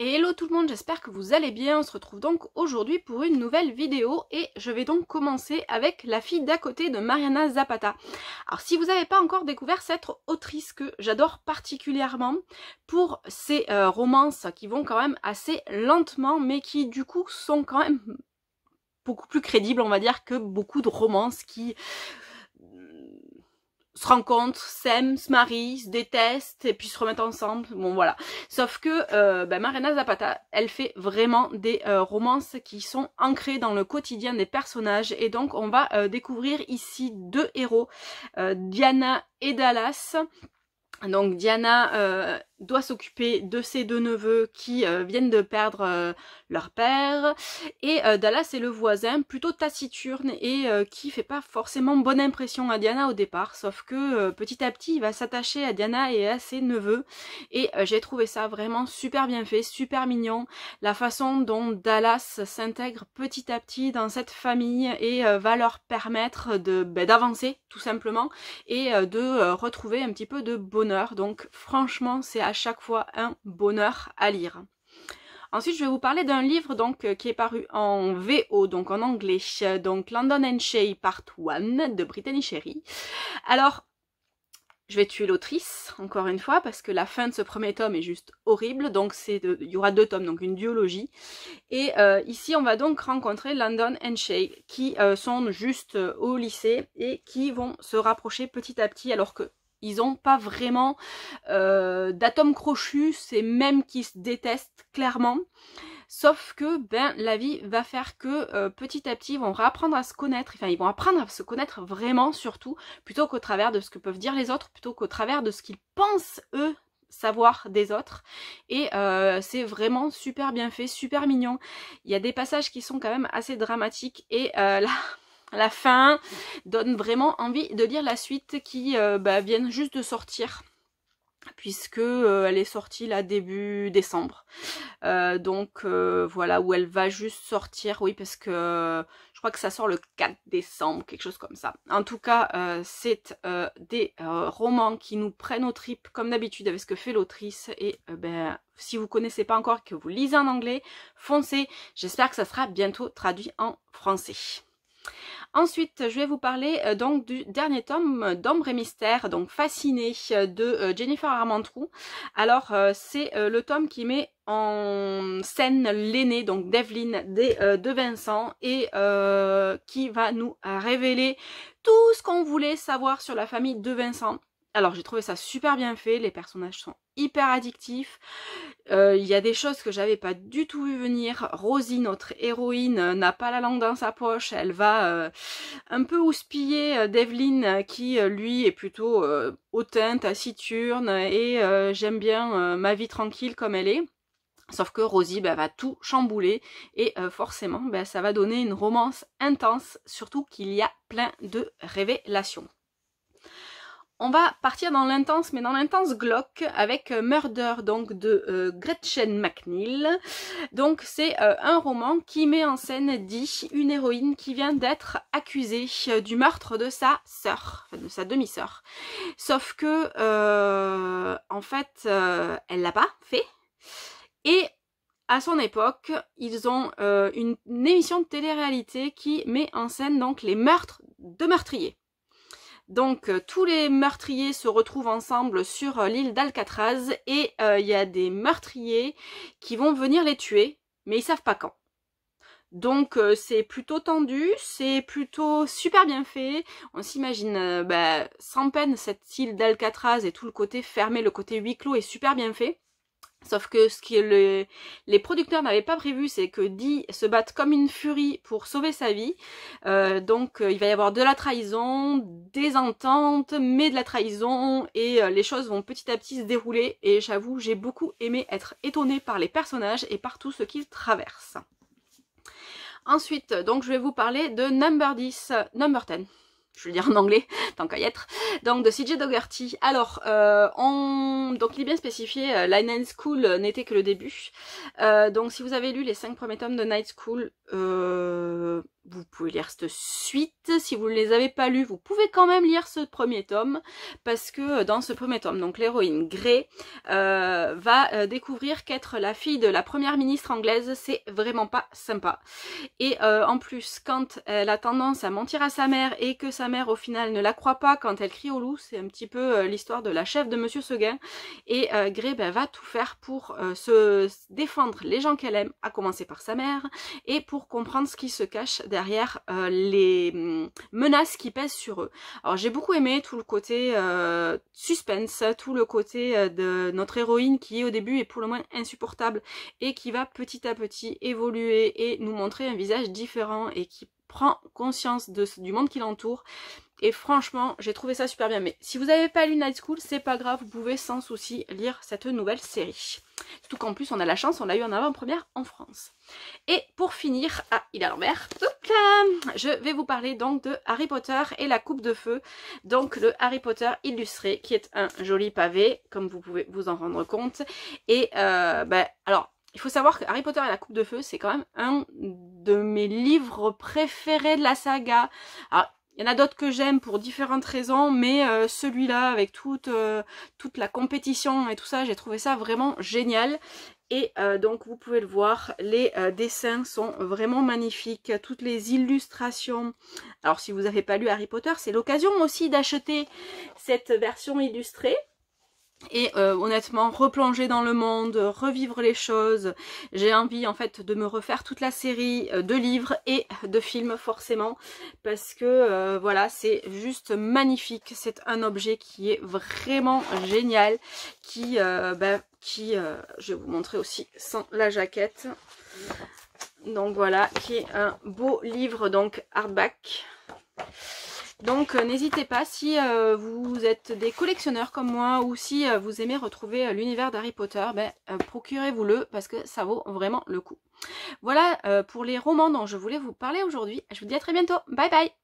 Et hello tout le monde, j'espère que vous allez bien, on se retrouve donc aujourd'hui pour une nouvelle vidéo et je vais donc commencer avec La fille d'à côté de Mariana Zapata. Alors si vous n'avez pas encore découvert cette autrice que j'adore particulièrement pour ses euh, romances qui vont quand même assez lentement mais qui du coup sont quand même beaucoup plus crédibles on va dire que beaucoup de romances qui se rencontrent, s'aiment, se marient, se détestent et puis se remettent ensemble. Bon voilà. Sauf que euh, ben, Zapata, elle fait vraiment des euh, romances qui sont ancrées dans le quotidien des personnages et donc on va euh, découvrir ici deux héros, euh, Diana et Dallas. Donc Diana doit s'occuper de ses deux neveux qui euh, viennent de perdre euh, leur père. Et euh, Dallas est le voisin plutôt taciturne et qui fait pas forcément bonne impression à Diana au départ, sauf que petit à petit il va s'attacher à Diana et à ses neveux. Et j'ai trouvé ça vraiment super bien fait, super mignon, la façon dont Dallas s'intègre petit à petit dans cette famille et va leur permettre de ben, d'avancer tout simplement et de retrouver un petit peu de bonheur. Donc franchement c'est chaque fois un bonheur à lire. Ensuite, je vais vous parler d'un livre donc euh, qui est paru en VO, donc en anglais, euh, donc London and Shay Part 1 de Brittany Sherry. Alors, je vais tuer l'autrice, encore une fois, parce que la fin de ce premier tome est juste horrible. Donc c'est il y aura deux tomes, donc une duologie. Et euh, ici, on va donc rencontrer London and Shay, qui sont juste au lycée et qui vont se rapprocher petit à petit, alors que ils n'ont pas vraiment euh, d'atomes crochus, c'est même qui se détestent clairement. Sauf que ben la vie va faire que euh, petit à petit ils vont réapprendre à se connaître, enfin ils vont apprendre à se connaître vraiment surtout, plutôt qu'au travers de ce que peuvent dire les autres, plutôt qu'au travers de ce qu'ils pensent eux savoir des autres et euh, c'est vraiment super bien fait, super mignon. Il y a des passages qui sont quand même assez dramatiques et là la fin donne vraiment envie de lire la suite qui vient euh, bah, viennent juste de sortir puisque euh, elle est sortie là début décembre euh, donc voilà où elle va juste sortir oui parce que je crois que ça sort le 4 décembre quelque chose comme ça en tout cas c'est des romans qui nous prennent aux tripes comme d'habitude avec ce que fait l'autrice et ben si vous connaissez pas encore que vous lisez en anglais foncez j'espère que ça sera bientôt traduit en français Ensuite, je vais vous parler euh, donc du dernier tome d'Ombre et Mystère, donc Fasciné euh, de euh, Jennifer Armentrout. Alors, c'est le tome qui met en scène l'aîné, donc Devlin de Vincent, et qui va nous révéler tout ce qu'on voulait savoir sur la famille de Vincent alors j'ai trouvé ça super bien fait, les personnages sont hyper addictifs. Euh, il y a des choses que j'avais pas du tout vu venir. Rosie, notre héroïne, euh, n'a pas la langue dans sa poche. Elle va euh, un peu houspiller Devlin qui, lui, est plutôt hauteinte, hautain, taciturne et j'aime bien ma vie tranquille comme elle est. Sauf que Rosie bah, va tout chambouler et forcément bah, ça va donner une romance intense, surtout qu'il y a plein de révélations. On va partir dans l'intense, mais dans l'intense glock avec euh, Murder donc de euh, Gretchen McNeil. Donc c'est euh, un roman qui met en scène dit, une héroïne qui vient d'être accusée du meurtre de sa sœur, de sa demi-sœur. Sauf que, en fait, elle l'a pas fait. Et à son époque, ils ont une, une émission de télé-réalité qui met en scène donc les meurtres de meurtriers. Donc euh, tous les meurtriers se retrouvent ensemble sur euh, l'île d'Alcatraz et euh, il y a des meurtriers qui vont venir les tuer, mais ils savent pas quand. Donc c'est plutôt tendu, c'est plutôt super bien fait. On s'imagine bah, sans peine cette île d'Alcatraz et tout le côté fermé, le côté huis clos est super bien fait. Sauf que ce que les producteurs n'avaient pas prévu, c'est que Dee se batte comme une furie pour sauver sa vie. Euh, donc euh, il va y avoir de la trahison, des ententes, mais de la trahison, et euh, les choses vont petit à petit se dérouler. Et j'avoue, j'ai beaucoup aimé être étonnée par les personnages et par tout ce qu'ils traversent. Ensuite, donc je vais vous parler de Number 10, Number 10. je vais dire en anglais, tant qu'à y être, donc de CJ Dougherty. Alors, euh, on... donc il est bien spécifié, euh, Night School euh, n'était que le début, euh, donc si vous avez lu les cinq premiers tomes de Night School, vous pouvez lire cette suite. Si vous ne les avez pas lues, vous pouvez quand même lire ce premier tome. Parce que euh, dans ce premier tome, donc l'héroïne Grey euh, va euh, découvrir qu'être la fille de la première ministre anglaise, c'est vraiment pas sympa. Et en plus, quand elle a tendance à mentir à sa mère et que sa mère au final ne la croit pas quand elle crie au loup, c'est un petit peu l'histoire de la chef de Monsieur Seguin. Et Grey ben, va tout faire pour se défendre les gens qu'elle aime, à commencer par sa mère, et pour comprendre ce qui se cache derrière euh, les mm, menaces qui pèsent sur eux. Alors j'ai beaucoup aimé tout le côté euh, suspense, tout le côté euh, de notre héroïne qui au début est pour le moins insupportable et qui va petit à petit évoluer et nous montrer un visage différent et qui prend conscience de, du monde qui l'entoure et franchement, j'ai trouvé ça super bien. Mais si vous n'avez pas lu Night School, c'est pas grave, vous pouvez sans souci lire cette nouvelle série. tout qu'en plus, on a la chance, on l'a eu en avant-première en France. Et pour finir, ah, il est à l'envers, je vais vous parler donc de Harry Potter et la coupe de feu. Donc le Harry Potter illustré, qui est un joli pavé, comme vous pouvez vous en rendre compte. Et euh, ben, alors, il faut savoir que Harry Potter et la coupe de feu, c'est quand même un de mes livres préférés de la saga. Il y en a d'autres que j'aime pour différentes raisons, mais euh, celui-là, avec toute, euh, toute la compétition et tout ça, j'ai trouvé ça vraiment génial. Et euh, donc vous pouvez le voir, les dessins sont vraiment magnifiques, toutes les illustrations. Alors si vous n'avez pas lu Harry Potter, c'est l'occasion aussi d'acheter cette version illustrée et euh, honnêtement replonger dans le monde, revivre les choses. J'ai envie en fait de me refaire toute la série euh, de livres et de films forcément parce que euh, voilà c'est juste magnifique. C'est un objet qui est vraiment génial qui, ben, qui je vais vous montrer aussi sans la jaquette. Donc voilà qui est un beau livre donc hardback. Donc euh, n'hésitez pas si euh, vous êtes des collectionneurs comme moi ou si euh, vous aimez retrouver l'univers d'Harry Potter, ben, procurez-vous-le parce que ça vaut vraiment le coup. Voilà pour les romans dont je voulais vous parler aujourd'hui. Je vous dis à très bientôt. Bye bye